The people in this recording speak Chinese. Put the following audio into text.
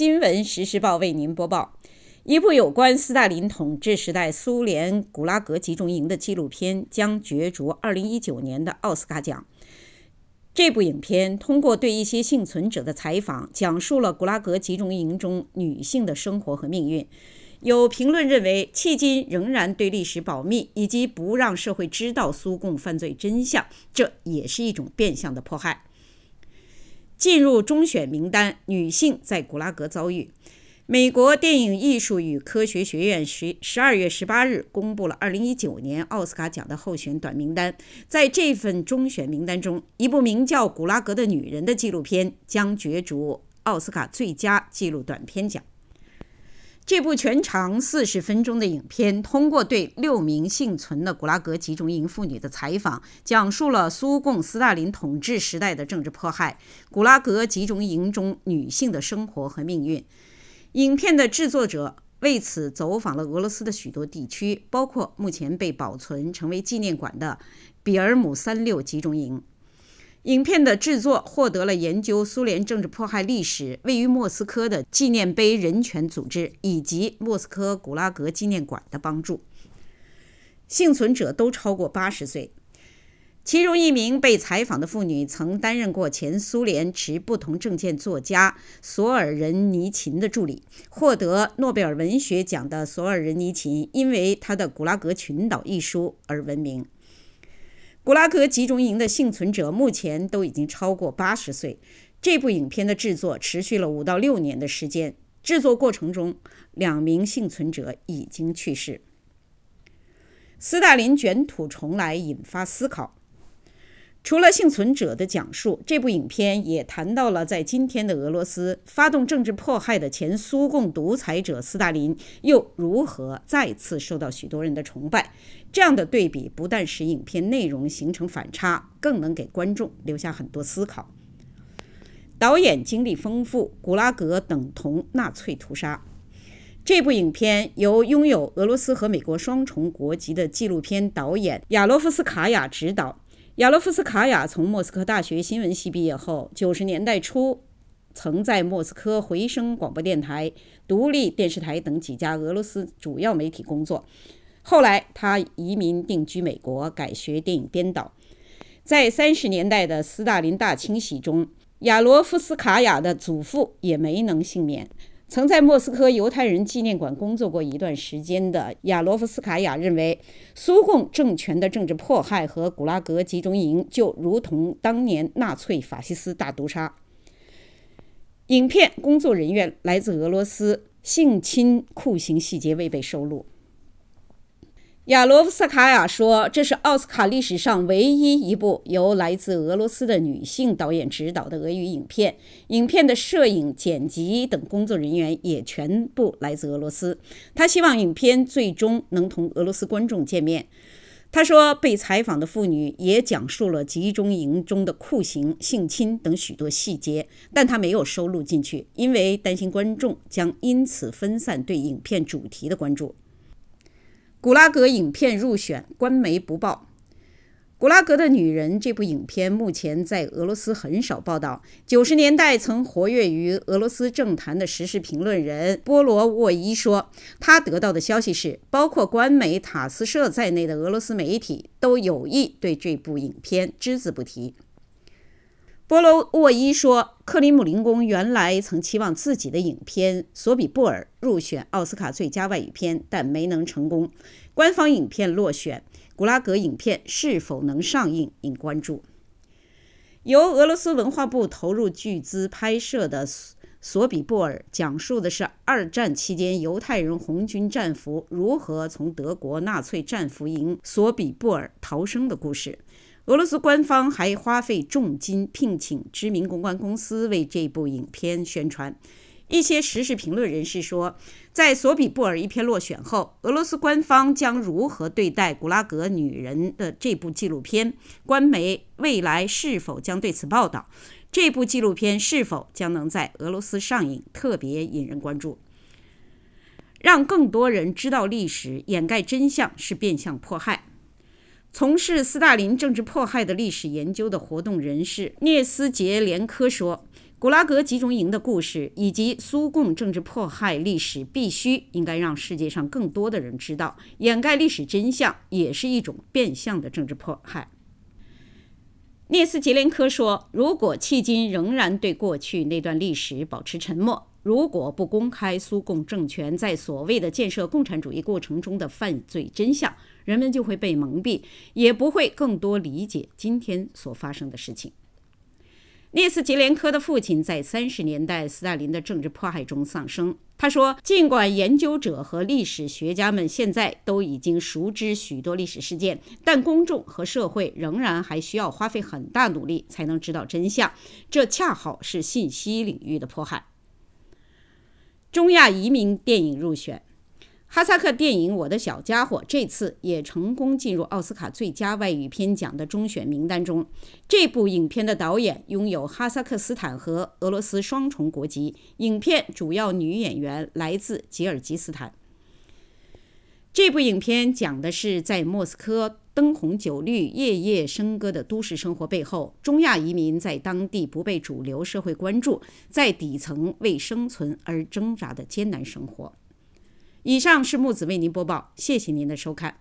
新闻实时报为您播报：一部有关斯大林统治时代苏联古拉格集中营的纪录片将角逐2019年的奥斯卡奖。这部影片通过对一些幸存者的采访，讲述了古拉格集中营中女性的生活和命运。有评论认为，迄今仍然对历史保密，以及不让社会知道苏共犯罪真相，这也是一种变相的迫害。进入中选名单，女性在古拉格遭遇。美国电影艺术与科学学院十十二月十八日公布了二零一九年奥斯卡奖的候选短名单，在这份中选名单中，一部名叫《古拉格的女人》的纪录片将角逐奥斯卡最佳纪录短片奖。这部全长四十分钟的影片，通过对六名幸存的古拉格集中营妇女的采访，讲述了苏共斯大林统治时代的政治迫害、古拉格集中营中女性的生活和命运。影片的制作者为此走访了俄罗斯的许多地区，包括目前被保存成为纪念馆的比尔姆三六集中营。影片的制作获得了研究苏联政治迫害历史、位于莫斯科的纪念碑人权组织以及莫斯科古拉格纪念馆的帮助。幸存者都超过八十岁，其中一名被采访的妇女曾担任过前苏联持不同政见作家索尔仁尼琴的助理。获得诺贝尔文学奖的索尔仁尼琴因为他的《古拉格群岛》一书而闻名。古拉格集中营的幸存者目前都已经超过八十岁。这部影片的制作持续了五到六年的时间，制作过程中两名幸存者已经去世。斯大林卷土重来，引发思考。除了幸存者的讲述，这部影片也谈到了在今天的俄罗斯发动政治迫害的前苏共独裁者斯大林又如何再次受到许多人的崇拜。这样的对比不但使影片内容形成反差，更能给观众留下很多思考。导演经历丰富，古拉格等同纳粹屠杀。这部影片由拥有俄罗斯和美国双重国籍的纪录片导演亚罗夫斯卡娅执导。亚罗夫斯卡娅从莫斯科大学新闻系毕业后，九十年代初曾在莫斯科回声广播电台、独立电视台等几家俄罗斯主要媒体工作。后来，他移民定居美国，改学电影编导。在三十年代的斯大林大清洗中，亚罗夫斯卡娅的祖父也没能幸免。曾在莫斯科犹太人纪念馆工作过一段时间的亚罗夫斯卡娅认为，苏共政权的政治迫害和古拉格集中营就如同当年纳粹法西斯大屠杀。影片工作人员来自俄罗斯，性侵酷刑细节未被收录。亚罗夫斯卡娅说：“这是奥斯卡历史上唯一一部由来自俄罗斯的女性导演执导的俄语影片。影片的摄影、剪辑等工作人员也全部来自俄罗斯。她希望影片最终能同俄罗斯观众见面。”他说：“被采访的妇女也讲述了集中营中的酷刑、性侵等许多细节，但他没有收录进去，因为担心观众将因此分散对影片主题的关注。”古拉格影片入选，官媒不报。《古拉格的女人》这部影片目前在俄罗斯很少报道。九十年代曾活跃于俄罗斯政坛的时事评论人波罗沃伊说，他得到的消息是，包括官媒塔斯社在内的俄罗斯媒体都有意对这部影片只字不提。波罗沃伊说，克里姆林宫原来曾期望自己的影片《索比布尔》入选奥斯卡最佳外语片，但没能成功。官方影片落选，古拉格影片是否能上映引关注。由俄罗斯文化部投入巨资拍摄的《索比布尔》，讲述的是二战期间犹太人红军战俘如何从德国纳粹战俘营索比布尔逃生的故事。俄罗斯官方还花费重金聘请知名公关公司为这部影片宣传。一些时事评论人士说，在索比布尔一片落选后，俄罗斯官方将如何对待《古拉格女人》的这部纪录片？官媒未来是否将对此报道？这部纪录片是否将能在俄罗斯上映？特别引人关注。让更多人知道历史，掩盖真相是变相迫害。从事斯大林政治迫害的历史研究的活动人士涅斯捷连科说：“古拉格集中营的故事以及苏共政治迫害历史，必须应该让世界上更多的人知道。掩盖历史真相也是一种变相的政治迫害。”涅斯捷连科说：“如果迄今仍然对过去那段历史保持沉默，如果不公开苏共政权在所谓的建设共产主义过程中的犯罪真相，人们就会被蒙蔽，也不会更多理解今天所发生的事情。涅斯捷连科的父亲在三十年代斯大林的政治迫害中丧生。他说：“尽管研究者和历史学家们现在都已经熟知许多历史事件，但公众和社会仍然还需要花费很大努力才能知道真相。这恰好是信息领域的迫害。”中亚移民电影入选，哈萨克电影《我的小家伙》这次也成功进入奥斯卡最佳外语片奖的中选名单中。这部影片的导演拥有哈萨克斯坦和俄罗斯双重国籍，影片主要女演员来自吉尔吉斯坦。这部影片讲的是在莫斯科。灯红酒绿、夜夜笙歌的都市生活背后，中亚移民在当地不被主流社会关注，在底层为生存而挣扎的艰难生活。以上是木子为您播报，谢谢您的收看。